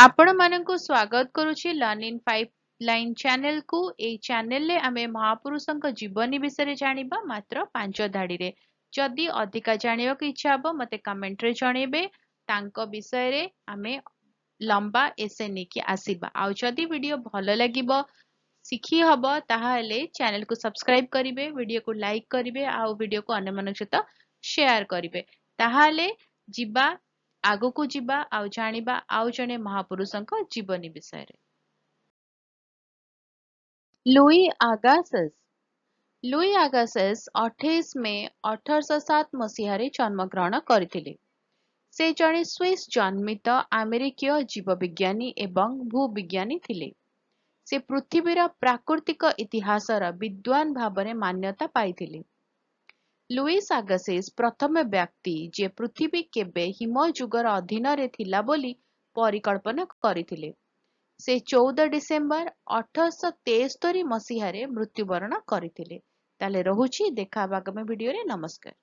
ଆପଣମାନଙ୍କୁ ସ୍ୱାଗତ କରୁଛି ଲର୍ଣ୍ଣ ଇନ୍ ପାଇପ୍ ଲାଇନ୍ ଚ୍ୟାନେଲକୁ ଏଇ ଚ୍ୟାନେଲରେ ଆମେ ମହାପୁରୁଷଙ୍କ ଜୀବନୀ ବିଷୟରେ ଜାଣିବା ମାତ୍ର ପାଞ୍ଚ ଧାଡ଼ିରେ ଯଦି ଅଧିକା ଜାଣିବାକୁ ଇଚ୍ଛା ହେବ ମୋତେ କମେଣ୍ଟରେ ଜଣେଇବେ ତାଙ୍କ ବିଷୟରେ ଆମେ ଲମ୍ବା ଏସେ ନେଇକି ଆସିବା ଆଉ ଯଦି ଭିଡ଼ିଓ ଭଲ ଲାଗିବ ଶିଖି ହେବ ତାହେଲେ ଚ୍ୟାନେଲକୁ ସବସ୍କ୍ରାଇବ୍ କରିବେ ଭିଡ଼ିଓକୁ ଲାଇକ୍ କରିବେ ଆଉ ଭିଡ଼ିଓକୁ ଅନ୍ୟମାନଙ୍କ ସହିତ ସେୟାର କରିବେ ତାହେଲେ ଯିବା ଆଗକୁ ଯିବା ଆଉ ଜାଣିବା ଆଉ ଜଣେ ମହାପୁରୁଷଙ୍କ ଜୀବନୀ ବିଷୟରେ ଲୁଇ ଆଗାସେସ୍ ଲୁଇ ଆଗାସେସ୍ ଅଠେଇଶ ମେ ଅଠରଶହ ସାତ ମସିହାରେ ଜନ୍ମଗ୍ରହଣ କରିଥିଲେ ସେ ଜଣେ ସ୍ୱିସ୍ ଜନ୍ମିତ ଆମେରିକୀୟ ଜୀବବିଜ୍ଞାନୀ ଏବଂ ଭୂବିଜ୍ଞାନୀ ଥିଲେ ସେ ପୃଥିବୀର ପ୍ରାକୃତିକ ଇତିହାସର ବିଦ୍ୱାନ ଭାବରେ ମାନ୍ୟତା ପାଇଥିଲେ ଲୁଇସ୍ ଆଗାସିସ୍ ପ୍ରଥମ ବ୍ୟକ୍ତି ଯିଏ ପୃଥିବୀ କେବେ ହିମଯୁଗର ଅଧୀନରେ ଥିଲା ବୋଲି ପରିକଳ୍ପନା କରିଥିଲେ। ସେ ଚଉଦ ଡିସେମ୍ବର ଅଠରଶହ ତେସ୍ତରି ମସିହାରେ ମୃତ୍ୟୁବରଣ କରିଥିଲେ। ତାହେଲେ ରହୁଛି ଦେଖା ହେବ ଆଗାମୀ ଭିଡ଼ିଓରେ ନମସ୍କାର